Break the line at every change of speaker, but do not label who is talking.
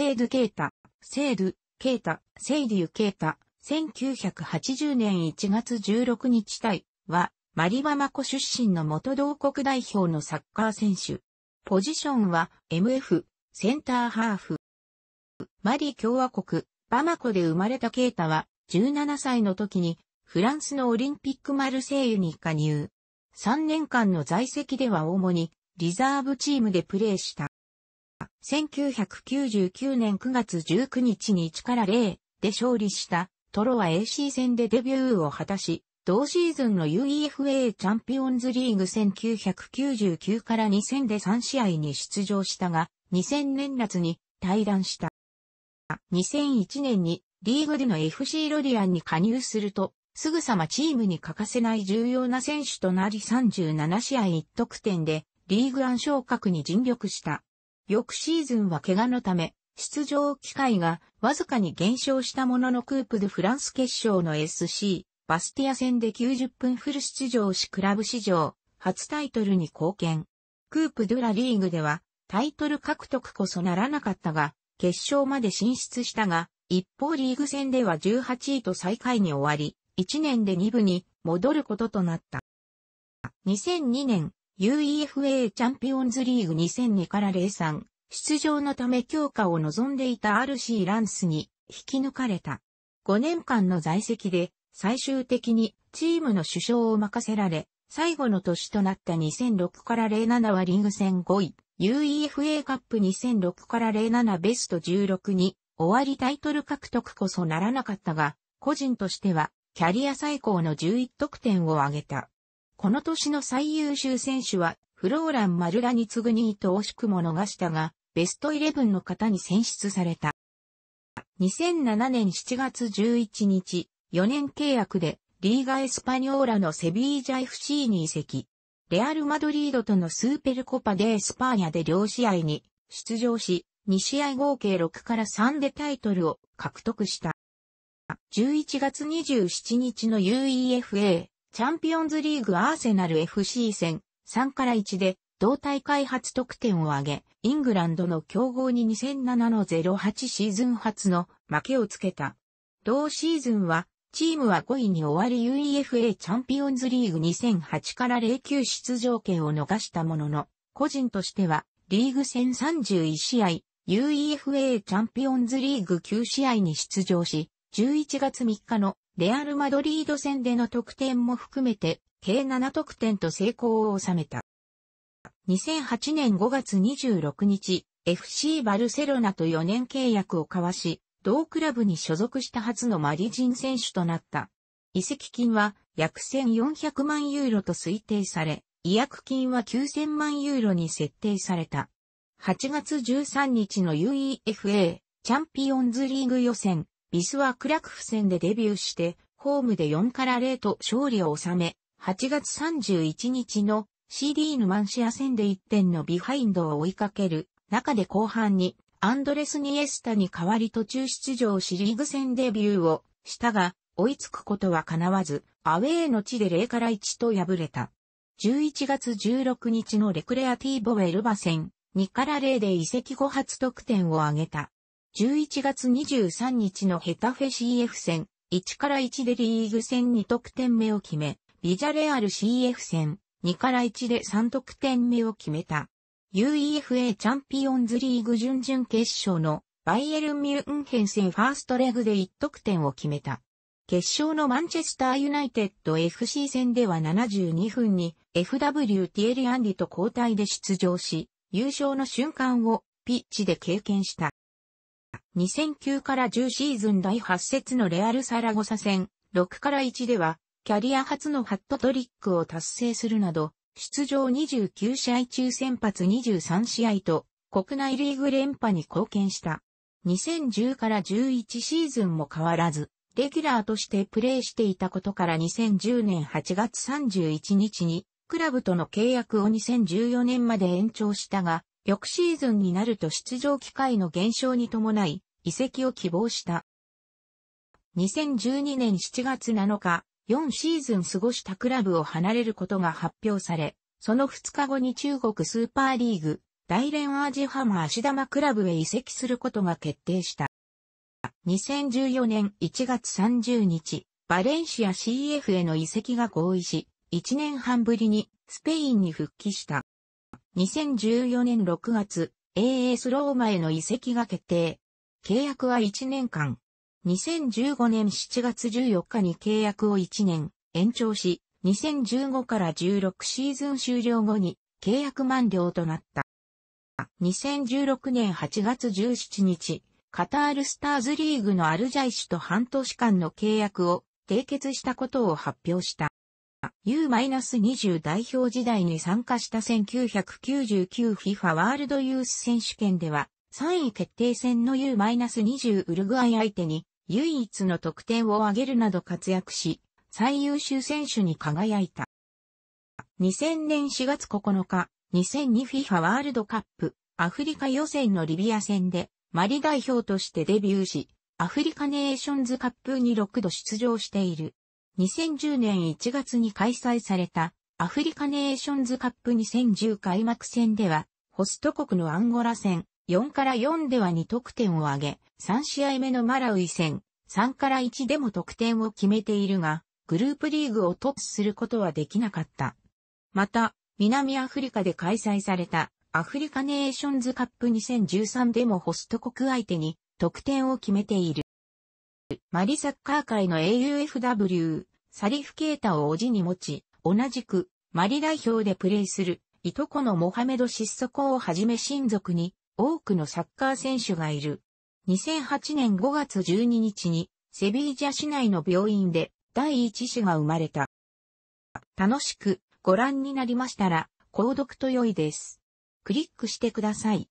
セード・ケータ、セード・ケータ、セイデュ・ケータ、1980年1月16日対は、マリバマコ出身の元同国代表のサッカー選手。ポジションは MF、センターハーフ。マリ共和国、バマコで生まれたケータは、17歳の時に、フランスのオリンピックマルセイユに加入。3年間の在籍では主に、リザーブチームでプレーした。1999年9月19日に1から0で勝利したトロは AC 戦でデビューを果たし、同シーズンの UEFA チャンピオンズリーグ1999から2000で3試合に出場したが、2000年夏に退団した。2001年にリーグでの FC ロリアンに加入すると、すぐさまチームに欠かせない重要な選手となり37試合1得点でリーグ暗昇格に尽力した。翌シーズンは怪我のため、出場機会がわずかに減少したもののクープ・ドゥ・フランス決勝の SC、バスティア戦で90分フル出場しクラブ史上初タイトルに貢献。クープ・ドゥ・ラリーグではタイトル獲得こそならなかったが、決勝まで進出したが、一方リーグ戦では18位と最下位に終わり、1年で2部に戻ることとなった。2002年 UEFA チャンピオンズリーグ2002から03、出場のため強化を望んでいた RC ランスに引き抜かれた。5年間の在籍で最終的にチームの首相を任せられ、最後の年となった2006から07はリーグ戦5位、UEFA カップ2006から07ベスト16に終わりタイトル獲得こそならなかったが、個人としてはキャリア最高の11得点を挙げた。この年の最優秀選手は、フローラン・マルラに次ぐ2位と惜しくも逃したが、ベストイレブンの方に選出された。2007年7月11日、4年契約で、リーガ・エスパニョーラのセビージャ FC に移籍。レアル・マドリードとのスーペルコパ・デ・エスパーニャで両試合に出場し、2試合合計6から3でタイトルを獲得した。11月27日の UEFA チャンピオンズリーグアーセナル FC 戦3から1で同大会初得点を挙げ、イングランドの強豪に2007の08シーズン初の負けをつけた。同シーズンは、チームは5位に終わり UEFA チャンピオンズリーグ2008から09出場権を逃したものの、個人としては、リーグ戦31試合、UEFA チャンピオンズリーグ9試合に出場し、11月3日のレアル・マドリード戦での得点も含めて、計7得点と成功を収めた。2008年5月26日、FC バルセロナと4年契約を交わし、同クラブに所属した初のマリジン選手となった。移籍金は約1400万ユーロと推定され、違約金は9000万ユーロに設定された。8月13日の UEFA チャンピオンズリーグ予選ビスはクラクフ戦でデビューして、ホームで4から0と勝利を収め、8月31日の CD ヌマンシア戦で1点のビハインドを追いかける中で後半にアンドレス・ニエスタに代わり途中出場しリーグ戦デビューをしたが追いつくことは叶わずアウェーの地で0から1と敗れた。11月16日のレクレアティーボウェルバ戦2から0で移籍後初得点を挙げた。11月23日のヘタフェ CF 戦、1から1でリーグ戦2得点目を決め、ビジャレアル CF 戦、2から1で3得点目を決めた。UEFA チャンピオンズリーグ準々決勝のバイエルン・ミュンヘン戦ファーストレグで1得点を決めた。決勝のマンチェスターユナイテッド FC 戦では72分に FW ティエリ・アンディと交代で出場し、優勝の瞬間をピッチで経験した。2009から10シーズン第8節のレアル・サラゴサ戦、6から1では、キャリア初のハットトリックを達成するなど、出場29試合中先発23試合と、国内リーグ連覇に貢献した。2010から11シーズンも変わらず、レギュラーとしてプレーしていたことから2010年8月31日に、クラブとの契約を2014年まで延長したが、翌シーズンになると出場機会の減少に伴い、移籍を希望した。2012年7月7日、4シーズン過ごしたクラブを離れることが発表され、その2日後に中国スーパーリーグ、大連アージハマ足玉クラブへ移籍することが決定した。2014年1月30日、バレンシア CF への移籍が合意し、1年半ぶりにスペインに復帰した。2014年6月、AS ローマへの移籍が決定。契約は1年間。2015年7月14日に契約を1年延長し、2015から16シーズン終了後に契約満了となった。2016年8月17日、カタールスターズリーグのアルジャイシュと半年間の契約を締結したことを発表した。U-20 代表時代に参加した 1999FIFA ワールドユース選手権では、3位決定戦の U-20 ウルグアイ相手に唯一の得点を挙げるなど活躍し、最優秀選手に輝いた。2000年4月9日、2002FIFA ワールドカップアフリカ予選のリビア戦でマリ代表としてデビューし、アフリカネーションズカップに6度出場している。2010年1月に開催されたアフリカネーションズカップ2010開幕戦では、ホスト国のアンゴラ戦、4から4では2得点を挙げ、3試合目のマラウイ戦、3から1でも得点を決めているが、グループリーグを突破することはできなかった。また、南アフリカで開催されたアフリカネーションズカップ2013でもホスト国相手に得点を決めている。マリサッカー界の AUFW、サリフケータをおじに持ち、同じくマリ代表でプレーするいとこのモハメド・シッソコをはじめ親族に多くのサッカー選手がいる。2008年5月12日にセビージャ市内の病院で第一子が生まれた。楽しくご覧になりましたら、購読と良いです。クリックしてください。